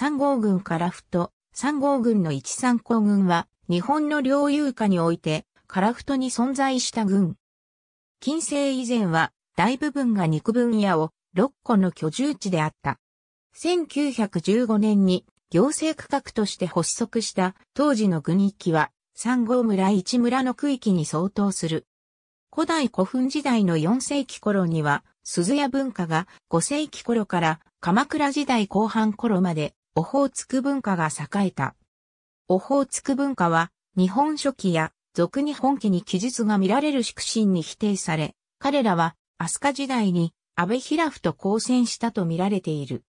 3号軍ふと3号軍の一三項軍は、日本の領有下において、樺太に存在した軍。近世以前は、大部分が肉分野を、6個の居住地であった。1915年に、行政区画として発足した当時の軍域は、三号村一村の区域に相当する。古代古墳時代の4世紀頃には、鈴屋文化が5世紀頃から鎌倉時代後半頃までオホーツク文化が栄えた。オホーツク文化は、日本書紀や、俗日本家に記述が見られる粛清に否定され、彼らは、飛鳥時代に、安倍平夫と交戦したと見られている。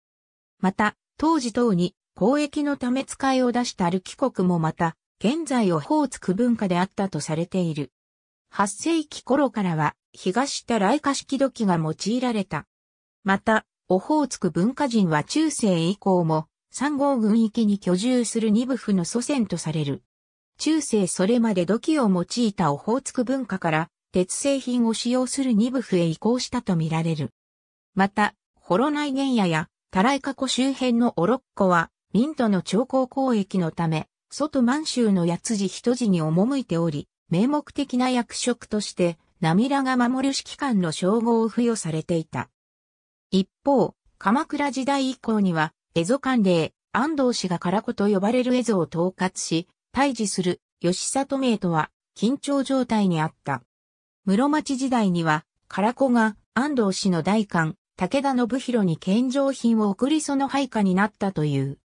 また、当時等に、交易のため使いを出したる。帰国もまた、現在オホーツク文化であったとされている。8世紀頃からは、東た来華式土器が用いられた。また、オホーツク文化人は中世以降も、三号軍域に居住する二部府の祖先とされる。中世それまで土器を用いたオホーツク文化から鉄製品を使用する二部府へ移行したとみられる。また、幌内原野やタライカ湖周辺のオロッコは、ミントの長江交易のため、外満州の八辻人地に赴いており、名目的な役職として、ナミラが守る指揮官の称号を付与されていた。一方、鎌倉時代以降には、蝦夷管令、安藤氏が唐子と呼ばれる蝦夷を統括し、退治する吉里名とは緊張状態にあった。室町時代には、唐子が安藤氏の代官、武田信弘に献上品を送りその配下になったという。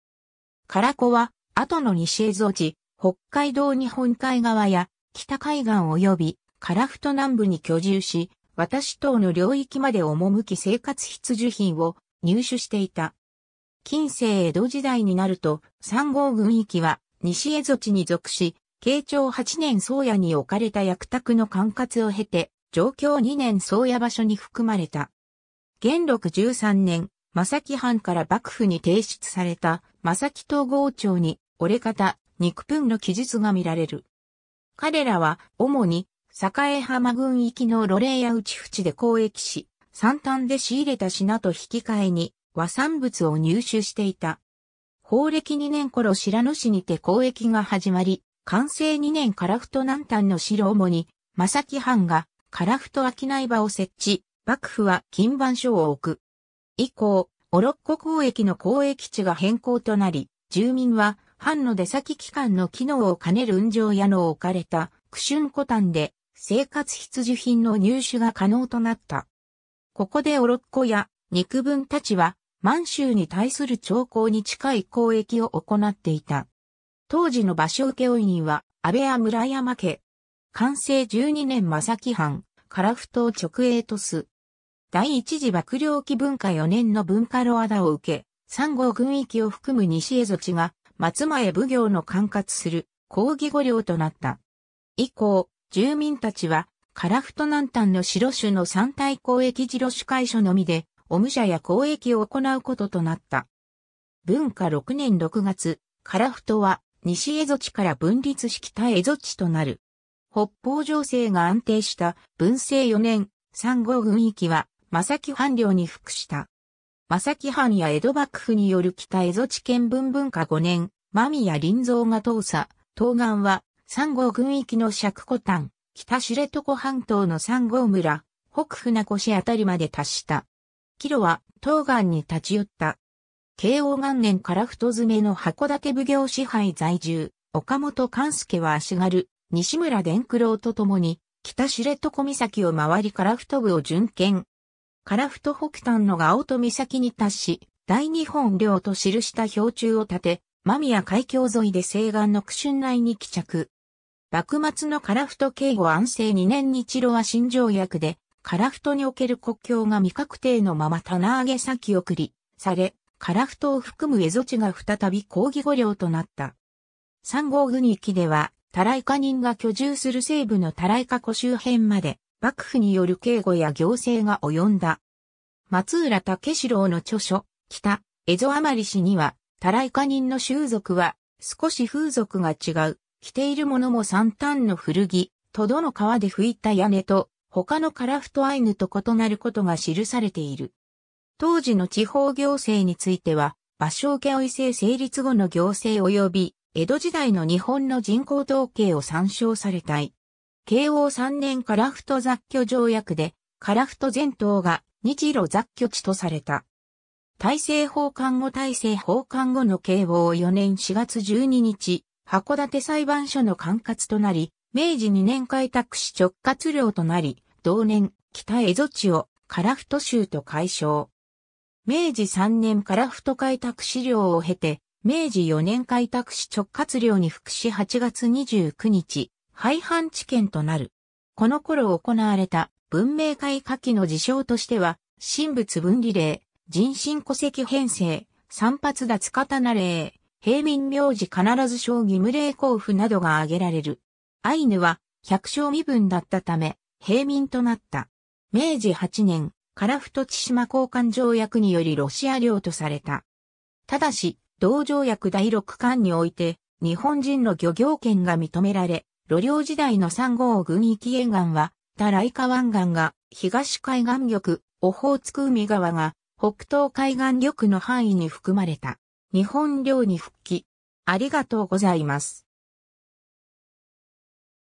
唐子は、後の西蝦夷地、北海道日本海側や北海岸及びフト南部に居住し、私等の領域まで赴き生活必需品を入手していた。近世江戸時代になると、三号軍域は西江戸地に属し、慶長八年宗谷に置かれた役宅の管轄を経て、上京二年宗谷場所に含まれた。元禄十三年、正木藩から幕府に提出された正木統合庁に折れ方、肉分の記述が見られる。彼らは主に栄浜郡域の呂霊や内淵で交易し、三端で仕入れた品と引き換えに和産物を入手していた。法暦2年頃白野市にて交易が始まり、完成2年フト南端の城主に、正木藩がフト商い場を設置、幕府は金番書を置く。以降、オロッコ交易の交易地が変更となり、住民は藩の出先機関の機能を兼ねる運上屋の置かれた苦春古丹で生活必需品の入手が可能となった。ここでオロッコや肉分たちは満州に対する朝貢に近い交易を行っていた。当時の場所請負人は、安倍や村山家。完成12年正木藩、樺太直営とす。第一次幕僚期文化4年の文化ロアダを受け、三号軍域を含む西江夷地が、松前奉行の管轄する、抗議御領となった。以降、住民たちは、樺太南端の白種の三大交易事路主会所のみで、お武者や交易を行うこととなった。文化6年6月、フトは西蝦夷地から分立式対蝦夷地となる。北方情勢が安定した文政4年、三号軍域は正木藩領に服した。正木藩や江戸幕府による北蝦夷地県文文化5年、間宮林蔵が倒佐、東岸は三号軍域の釈古丹、北知床半島の三号村、北船越あたりまで達した。キロは東岸に立ち寄った。慶応元年から太詰めの函館奉行支配在住、岡本勘介は足軽、西村伝九郎と共に、北知床岬を回り樺太部を巡見。樺太北端の青戸岬に達し、大日本領と記した標柱を立て、間宮海峡沿いで西岸の屈春内に帰着。幕末の樺太警護安政2年日露は新条約で、カラフトにおける国境が未確定のまま棚上げ先送り、され、カラフトを含む蝦夷地が再び抗議語領となった。三号軍域では、タライカ人が居住する西部のタライカ湖周辺まで、幕府による警護や行政が及んだ。松浦武四郎の著書、北、蝦夷余り氏には、タライカ人の習俗は、少し風俗が違う、着ているものも三端の古着、とどの川で拭いた屋根と、他のカラフトアイヌと異なることが記されている。当時の地方行政については、芭蕉家を異性成立後の行政及び、江戸時代の日本の人口統計を参照されたい。慶応3年カラフト雑居条約で、カラフト全島が日露雑居地とされた。大政奉還後大政奉還後の慶応4年4月12日、函館裁判所の管轄となり、明治2年開拓し直轄領となり、同年、北蝦夷地を、樺太州と解消。明治3年樺太開拓資料を経て、明治4年開拓し直轄領に復し8月29日、廃藩置県となる。この頃行われた文明会下記の事象としては、神仏分離令、人身戸籍編成、散髪脱刀令、平民名字必ず将義無礼交付などが挙げられる。アイヌは百姓身分だったため、平民となった。明治8年、カラフト千島交換条約によりロシア領とされた。ただし、同条約第6巻において、日本人の漁業権が認められ、路領時代の3号軍域沿岸は、タライカ湾岸が東海岸玉、オホーツク海側が北東海岸玉の範囲に含まれた。日本領に復帰。ありがとうございます。